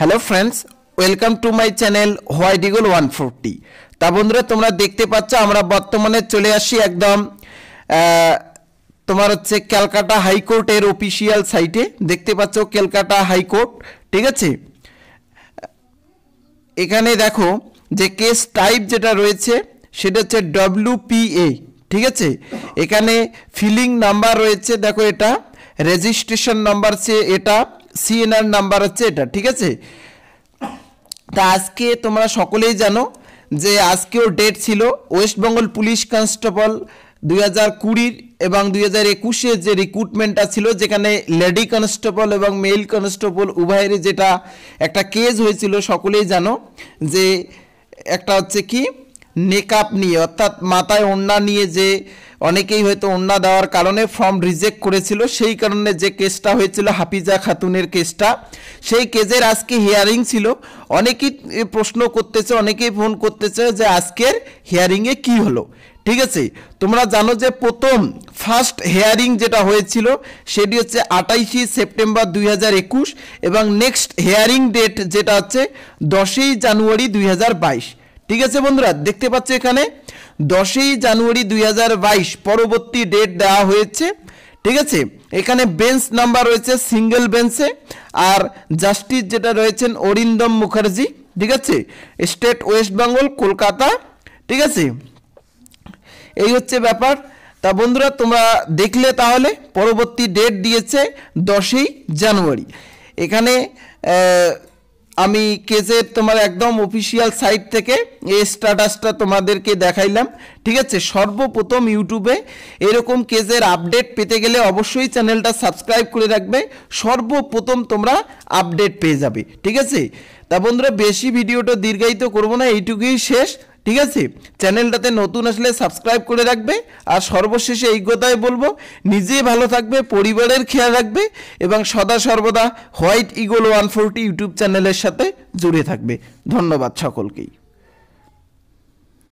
hello friends welcome to my channel White Eagle one forty তা বন্ধুরা তোমরা দেখতে পাচ্ছ আমরা বর্তমানে চলে আসি একদম তোমার হচ্ছে ক্যালকাটা হাইকোর্টের অফিসিয়াল সাইটে দেখতে পাচ্ছ ক্যালকাটা হাইকোর্ট ঠিক আছে এখানে দেখো যে কেস টাইপ যেটা রয়েছে সেটা হচ্ছে ডব্লিউপিএ ঠিক আছে এখানে ফিলিং নাম্বার রয়েছে দেখো এটা রেজিস্ট্রেশন নাম্বার সে এটা সিএনআর নাম্বার হচ্ছে এটা ঠিক আছে তা আজকে তোমরা সকলেই জানো যে আজকেও ডেট ছিল ওয়েস্ট বেঙ্গল পুলিশ কনস্টেবল দুই হাজার কুড়ির এবং দুই হাজার একুশে যে রিক্রুটমেন্টটা ছিল যেখানে লেডি কনস্টেবল এবং মেল কনস্টেবল উভয়েরই যেটা একটা কেস হয়েছিল সকলেই জানো যে একটা হচ্ছে কি নেকআপ নিয়ে অর্থাৎ মাথায় ওড়না নিয়ে যে অনেকেই হয়তো ওড়না দেওয়ার কারণে ফর্ম রিজেক্ট করেছিল সেই কারণে যে কেসটা হয়েছিল হাফিজা খাতুনের কেসটা সেই কেসের আজকে হিয়ারিং ছিল অনেকেই প্রশ্ন করতেছে অনেকেই ফোন করতেছে যে আজকের হিয়ারিংয়ে কি হলো ঠিক আছে তোমরা জানো যে প্রথম ফার্স্ট হেয়ারিং যেটা হয়েছিল সেটি হচ্ছে আটাইশে সেপ্টেম্বর দুই এবং নেক্সট হেয়ারিং ডেট যেটা হচ্ছে দশই জানুয়ারি দুই ঠিক আছে বন্ধুরা দেখতে পাচ্ছি এখানে দশই জানুয়ারি দুই পরবর্তী ডেট দেওয়া হয়েছে ঠিক আছে এখানে বেঞ্চ নাম্বার রয়েছে সিঙ্গেল বেঞ্চে আর জাস্টিস যেটা রয়েছেন অরিন্দম মুখার্জি ঠিক আছে স্টেট ওয়েস্ট বেঙ্গল কলকাতা ঠিক আছে এই হচ্ছে ব্যাপার তা বন্ধুরা তোমরা দেখলে তাহলে পরবর্তী ডেট দিয়েছে দশই জানুয়ারি এখানে আমি কেজের তোমার একদম অফিসিয়াল সাইট থেকে এই স্ট্যাটাসটা তোমাদেরকে দেখাইলাম ঠিক আছে সর্বপ্রথম ইউটিউবে এরকম কেজের আপডেট পেতে গেলে অবশ্যই চ্যানেলটা সাবস্ক্রাইব করে রাখবে সর্বপ্রথম তোমরা আপডেট পেয়ে যাবে ঠিক আছে তা বন্ধুরা বেশি ভিডিওটা দীর্ঘায়িত করবো না এইটুকুই শেষ ঠিক আছে চ্যানেলটাতে নতুন আসলে সাবস্ক্রাইব করে রাখবে আর সর্বশেষে এই কথাই বলবো নিজে ভালো থাকবে পরিবারের খেয়াল রাখবে এবং সদা সর্বদা White Eagle one forty YouTube চ্যানেলের সাথে জুড়ে থাকবে ধন্যবাদ সকলকেই